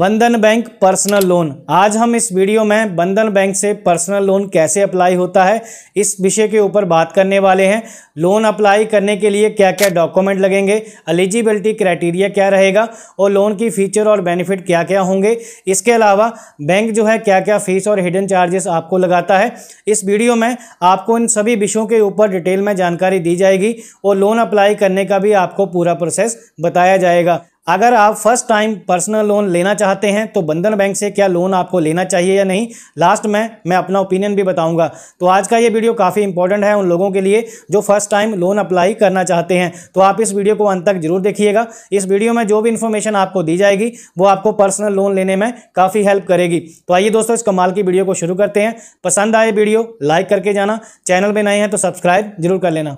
बंधन bank personal loan आज हम इस वीडियो में बंधन बैंक से पर्सनल लोन कैसे अप्लाई होता है इस विषय के ऊपर बात करने वाले हैं लोन अप्लाई करने के लिए क्या क्या डॉक्यूमेंट लगेंगे एलिजिबिलिटी क्राइटेरिया क्या रहेगा और लोन की फीचर और बेनिफिट क्या क्या होंगे इसके अलावा बैंक जो है क्या क्या फीस और हिडन चार्जेस आपको लगाता है इस वीडियो में आपको इन सभी विषयों के ऊपर डिटेल में जानकारी दी जाएगी और लोन अप्लाई करने का भी आपको पूरा प्रोसेस बताया जाएगा अगर आप फर्स्ट टाइम पर्सनल लोन लेना चाहते हैं तो बंधन बैंक से क्या लोन आपको लेना चाहिए या नहीं लास्ट में मैं अपना ओपिनियन भी बताऊंगा तो आज का ये वीडियो काफ़ी इंपॉर्टेंट है उन लोगों के लिए जो फर्स्ट टाइम लोन अप्लाई करना चाहते हैं तो आप इस वीडियो को अंत तक जरूर देखिएगा इस वीडियो में जो भी इन्फॉर्मेशन आपको दी जाएगी वो आपको पर्सनल लोन लेने में काफ़ी हेल्प करेगी तो आइए दोस्तों इस कमाल की वीडियो को शुरू करते हैं पसंद आए वीडियो लाइक करके जाना चैनल पर नए हैं तो सब्सक्राइब जरूर कर लेना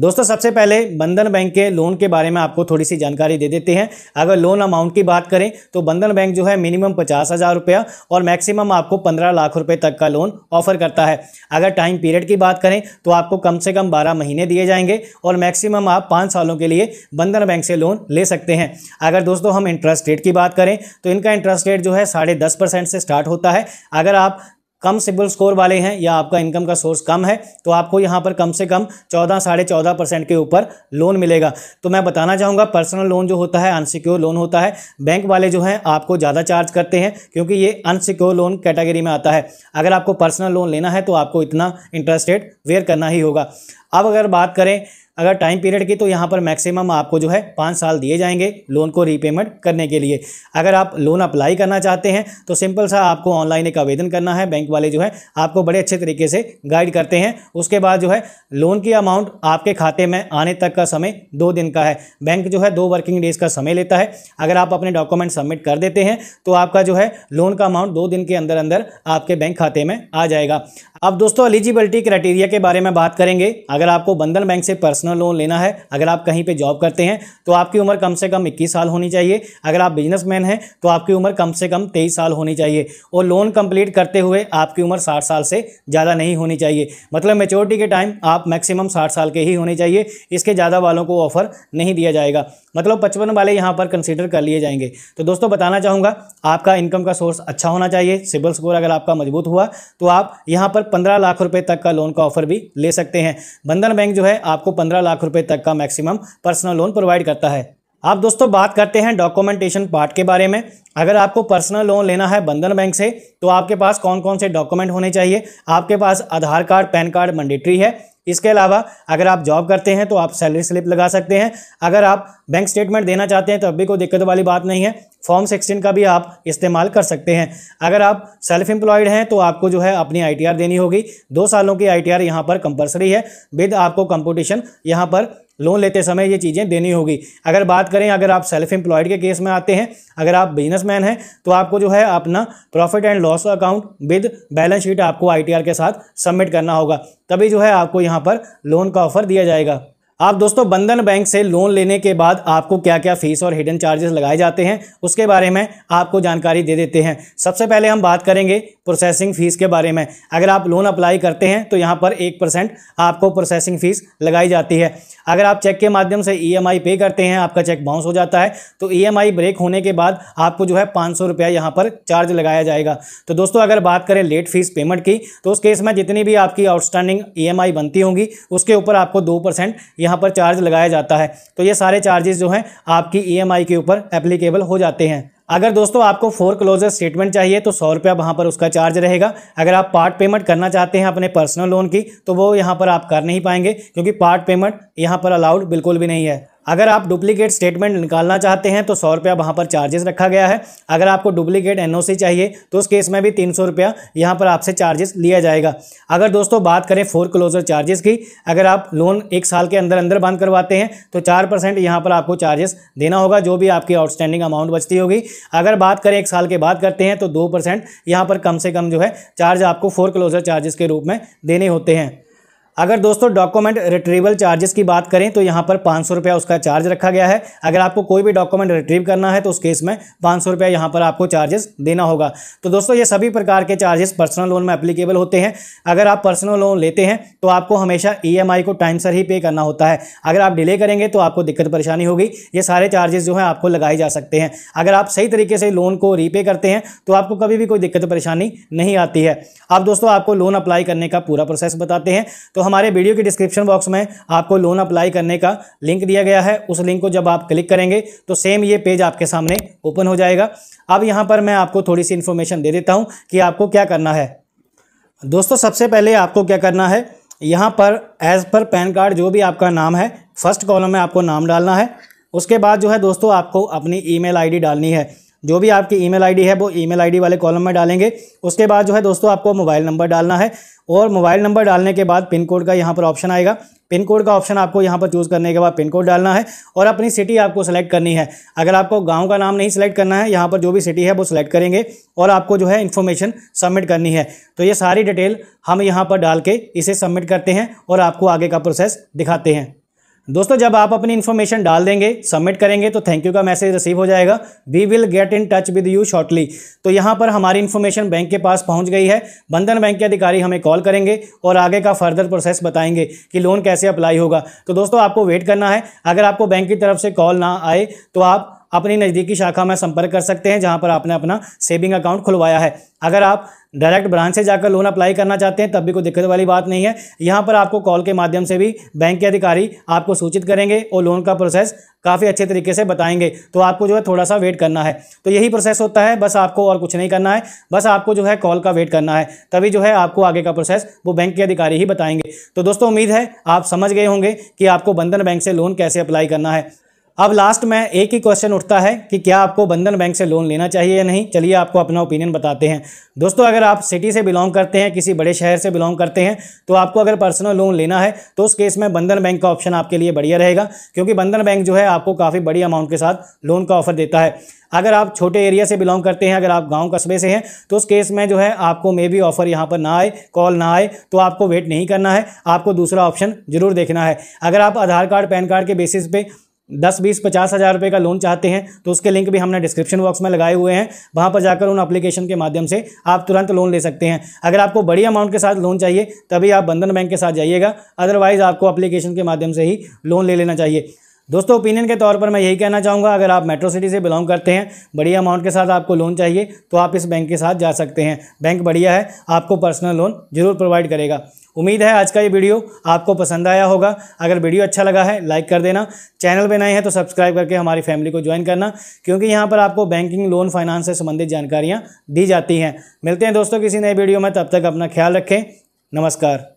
दोस्तों सबसे पहले बंधन बैंक के लोन के बारे में आपको थोड़ी सी जानकारी दे देते हैं अगर लोन अमाउंट की बात करें तो बंधन बैंक जो है मिनिमम पचास हज़ार रुपया और मैक्सिमम आपको पंद्रह लाख रुपए तक का लोन ऑफर करता है अगर टाइम पीरियड की बात करें तो आपको कम से कम बारह महीने दिए जाएंगे और मैक्सिमम आप पाँच सालों के लिए बंधन बैंक से लोन ले सकते हैं अगर दोस्तों हम इंटरेस्ट रेट की बात करें तो इनका इंटरेस्ट रेट जो है साढ़े से स्टार्ट होता है अगर आप कम सिबिल स्कोर वाले हैं या आपका इनकम का सोर्स कम है तो आपको यहाँ पर कम से कम चौदह साढ़े चौदह परसेंट के ऊपर लोन मिलेगा तो मैं बताना चाहूँगा पर्सनल लोन जो होता है अनसिक्योर लोन होता है बैंक वाले जो हैं आपको ज़्यादा चार्ज करते हैं क्योंकि ये अनसिक्योर लोन कैटेगरी में आता है अगर आपको पर्सनल लोन लेना है तो आपको इतना इंटरेस्ट रेट वेयर करना ही होगा अब अगर बात करें अगर टाइम पीरियड की तो यहाँ पर मैक्सिमम आपको जो है पाँच साल दिए जाएंगे लोन को रीपेमेंट करने के लिए अगर आप लोन अप्लाई करना चाहते हैं तो सिंपल सा आपको ऑनलाइन एक आवेदन करना है बैंक वाले जो है आपको बड़े अच्छे तरीके से गाइड करते हैं उसके बाद जो है लोन की अमाउंट आपके खाते में आने तक का समय दो दिन का है बैंक जो है दो वर्किंग डेज का समय लेता है अगर आप अपने डॉक्यूमेंट सबमिट कर देते हैं तो आपका जो है लोन का अमाउंट दो दिन के अंदर अंदर आपके बैंक खाते में आ जाएगा अब दोस्तों एलिजिबिलिटी क्राइटेरिया के बारे में बात करेंगे अगर आपको बंधन बैंक से पर्सनल पर्सनल लोन लेना है अगर आप कहीं पे जॉब करते हैं तो आपकी उम्र कम से कम 21 साल होनी चाहिए अगर आप बिजनेसमैन हैं तो आपकी उम्र कम से कम 23 साल होनी चाहिए और लोन कंप्लीट करते हुए आपकी उम्र 60 साल से ज़्यादा नहीं होनी चाहिए मतलब मेचोरिटी के टाइम आप मैक्सिमम साठ साल के ही होने चाहिए इसके ज़्यादा वालों को ऑफर नहीं दिया जाएगा मतलब पचपन वाले यहाँ पर कंसिडर कर लिए जाएंगे तो दोस्तों बताना चाहूँगा आपका इनकम का सोर्स अच्छा होना चाहिए सिबल स्कोर अगर आपका मजबूत हुआ तो आप यहाँ पर पंद्रह लाख रुपये तक का लोन का ऑफर भी ले सकते हैं बंधन बैंक जो है आपको पंद्रह पंद्रह लाख रुपए तक का मैक्सिमम पर्सनल लोन प्रोवाइड करता है आप दोस्तों बात करते हैं डॉक्यूमेंटेशन पार्ट के बारे में अगर आपको पर्सनल लोन लेना है बंधन बैंक से तो आपके पास कौन कौन से डॉक्यूमेंट होने चाहिए आपके पास Aadhaar card PAN card mandatory है इसके अलावा अगर आप जॉब करते हैं तो आप सैलरी स्लिप लगा सकते हैं अगर आप बैंक स्टेटमेंट देना चाहते हैं तो अभी कोई दिक्कत वाली बात नहीं है फॉर्म सिक्सटीन का भी आप इस्तेमाल कर सकते हैं अगर आप सेल्फ एम्प्लॉयड हैं तो आपको जो है अपनी आईटीआर देनी होगी दो सालों की आईटीआर यहाँ पर कंपलसरी है विद आपको कंपटीशन यहाँ पर लोन लेते समय ये चीज़ें देनी होगी अगर बात करें अगर आप सेल्फ एम्प्लॉयड के केस में आते हैं अगर आप बिजनेसमैन हैं तो आपको जो है अपना profit and loss account with balance sheet आपको आईटीआर के साथ सबमिट करना होगा तभी जो है आपको यहाँ पर लोन का ऑफर दिया जाएगा आप दोस्तों बंधन बैंक से लोन लेने के बाद आपको क्या क्या फीस और हिडन चार्जेस लगाए जाते हैं उसके बारे में आपको जानकारी दे देते हैं सबसे पहले हम बात करेंगे प्रोसेसिंग फीस के बारे में अगर आप लोन अप्लाई करते हैं तो यहाँ पर एक परसेंट आपको प्रोसेसिंग फीस लगाई जाती है अगर आप चेक के माध्यम से ई e पे करते हैं आपका चेक बाउंस हो जाता है तो ई e ब्रेक होने के बाद आपको जो है पाँच सौ रुपया यहाँ पर चार्ज लगाया जाएगा तो दोस्तों अगर बात करें लेट फीस पेमेंट की तो उस केस में जितनी भी आपकी आउटस्टैंडिंग ई e बनती होंगी उसके ऊपर आपको दो परसेंट यहाँ यहाँ पर चार्ज लगाया जाता है तो ये सारे चार्जेस जो हैं आपकी ई e के ऊपर एप्लीकेबल हो जाते हैं अगर दोस्तों आपको फोर क्लोजर स्टेटमेंट चाहिए तो सौ रुपया वहाँ पर उसका चार्ज रहेगा अगर आप पार्ट पेमेंट करना चाहते हैं अपने पर्सनल लोन की तो वो यहाँ पर आप कर नहीं पाएंगे क्योंकि पार्ट पेमेंट यहाँ पर अलाउड बिल्कुल भी नहीं है अगर आप डुप्लीकेट स्टेटमेंट निकालना चाहते हैं तो सौ रुपया वहाँ पर चार्जेस रखा गया है अगर आपको डुप्लीकेट एनओसी चाहिए तो उस केस में भी तीन सौ रुपया यहाँ पर आपसे चार्जेस लिया जाएगा अगर दोस्तों बात करें फोर क्लोजर चार्जेस की अगर आप लोन एक साल के अंदर अंदर बांध करवाते हैं तो चार परसेंट यहाँ पर आपको चार्जेस देना होगा जो भी आपकी आउटस्टैंडिंग अमाउंट बचती होगी अगर बात करें एक साल के बाद करते हैं तो दो परसेंट यहाँ पर कम से कम जो है चार्ज आपको फोर क्लोजर चार्जेस के रूप में देने होते हैं अगर दोस्तों डॉक्यूमेंट रिट्रीवल चार्जेस की बात करें तो यहाँ पर पाँच सौ रुपया उसका चार्ज रखा गया है अगर आपको कोई भी डॉक्यूमेंट रिट्रीव करना है तो उस केस में पाँच सौ रुपया यहाँ पर आपको चार्जेस देना होगा तो दोस्तों ये सभी प्रकार के चार्जेस पर्सनल लोन में अप्लीकेबल होते हैं अगर आप पर्सनल लोन लेते हैं तो आपको हमेशा ई e को टाइम सर ही पे करना होता है अगर आप डिले करेंगे तो आपको दिक्कत परेशानी होगी ये सारे चार्जेस जो हैं आपको लगाए जा सकते हैं अगर आप सही तरीके से लोन को रीपे करते हैं तो आपको कभी भी कोई दिक्कत परेशानी नहीं आती है अब दोस्तों आपको लोन अप्लाई करने का पूरा प्रोसेस बताते हैं तो हमारे वीडियो के डिस्क्रिप्शन बॉक्स में आपको लोन अप्लाई करने का लिंक दिया गया है उस लिंक को जब आप क्लिक करेंगे तो सेम ये पेज आपके सामने ओपन हो जाएगा अब यहाँ पर मैं आपको थोड़ी सी इन्फॉर्मेशन दे देता हूँ कि आपको क्या करना है दोस्तों सबसे पहले आपको क्या करना है यहाँ पर एज़ पर पैन कार्ड जो भी आपका नाम है फर्स्ट कॉलम में आपको नाम डालना है उसके बाद जो है दोस्तों आपको अपनी ईमेल आईडी डालनी है जो भी आपकी ईमेल आईडी है वो ईमेल आईडी वाले कॉलम में डालेंगे उसके बाद जो है दोस्तों आपको मोबाइल नंबर डालना है और मोबाइल नंबर डालने के बाद पिन कोड का यहाँ पर ऑप्शन आएगा पिन कोड का ऑप्शन आपको यहाँ पर चूज़ करने के बाद पिन कोड डालना है और अपनी सिटी आपको सेलेक्ट करनी है अगर आपको गांव का नाम नहीं सेलेक्ट करना है यहाँ पर जो भी सिटी है वो सिलेक्ट करेंगे और आपको जो है इन्फॉर्मेशन सबमिट करनी है तो ये सारी डिटेल हम यहाँ पर डाल के इसे सबमिट करते हैं और आपको आगे का प्रोसेस दिखाते हैं दोस्तों जब आप अपनी इन्फॉर्मेशन डाल देंगे सबमिट करेंगे तो थैंक यू का मैसेज रिसीव हो जाएगा we will get in touch with you shortly तो यहाँ पर हमारी इन्फॉर्मेशन बैंक के पास पहुँच गई है बंधन बैंक के अधिकारी हमें कॉल करेंगे और आगे का फर्दर प्रोसेस बताएंगे कि लोन कैसे अप्लाई होगा तो दोस्तों आपको वेट करना है अगर आपको बैंक की तरफ से कॉल ना आए तो आप अपनी नज़दीकी शाखा में संपर्क कर सकते हैं जहाँ पर आपने अपना सेविंग अकाउंट खुलवाया है अगर आप डायरेक्ट ब्रांच से जाकर लोन अप्लाई करना चाहते हैं तब भी कोई दिक्कत वाली बात नहीं है यहाँ पर आपको कॉल के माध्यम से भी बैंक के अधिकारी आपको सूचित करेंगे और लोन का प्रोसेस काफ़ी अच्छे तरीके से बताएंगे तो आपको जो है थोड़ा सा वेट करना है तो यही प्रोसेस होता है बस आपको और कुछ नहीं करना है बस आपको जो है कॉल का वेट करना है तभी जो है आपको आगे का प्रोसेस वो बैंक के अधिकारी ही बताएंगे तो दोस्तों उम्मीद है आप समझ गए होंगे कि आपको बंधन बैंक से लोन कैसे अप्लाई करना है अब लास्ट में एक ही क्वेश्चन उठता है कि क्या आपको बंधन बैंक से लोन लेना चाहिए या नहीं चलिए आपको अपना ओपिनियन बताते हैं दोस्तों अगर आप सिटी से बिलोंग करते हैं किसी बड़े शहर से बिलोंग करते हैं तो आपको अगर पर्सनल लोन लेना है तो उस केस में बंधन बैंक का ऑप्शन आपके लिए बढ़िया रहेगा क्योंकि बंधन बैंक जो है आपको काफ़ी बड़ी अमाउंट के साथ लोन का ऑफर देता है अगर आप छोटे एरिया से बिलोंग करते हैं अगर आप गांव कस्बे से हैं तो उस केस में जो है आपको मे बी ऑफर यहां पर ना आए कॉल ना आए तो आपको वेट नहीं करना है आपको दूसरा ऑप्शन जरूर देखना है अगर आप आधार कार्ड पैन कार्ड के बेसिस पे दस बीस पचास हज़ार रुपये का लोन चाहते हैं तो उसके लिंक भी हमने डिस्क्रिप्शन बॉक्स में लगाए हुए हैं वहाँ पर जाकर उन एप्लीकेशन के माध्यम से आप तुरंत लोन ले सकते हैं अगर आपको बड़ी अमाउंट के साथ लोन चाहिए तभी आप बंधन बैंक के साथ जाइएगा अदरवाइज़ आपको अप्लीकेशन के माध्यम से ही लोन ले लेना चाहिए दोस्तों ओपिनियन के तौर पर मैं यही कहना चाहूँगा अगर आप मेट्रो सिटी से बिलोंग करते हैं बढ़िया अमाउंट के साथ आपको लोन चाहिए तो आप इस बैंक के साथ जा सकते हैं बैंक बढ़िया है आपको पर्सनल लोन जरूर प्रोवाइड करेगा उम्मीद है आज का ये वीडियो आपको पसंद आया होगा अगर वीडियो अच्छा लगा है लाइक कर देना चैनल पर नए हैं तो सब्सक्राइब करके हमारी फैमिली को ज्वाइन करना क्योंकि यहाँ पर आपको बैंकिंग लोन फाइनेंस से संबंधित जानकारियाँ दी जाती हैं मिलते हैं दोस्तों किसी नए वीडियो में तब तक अपना ख्याल रखें नमस्कार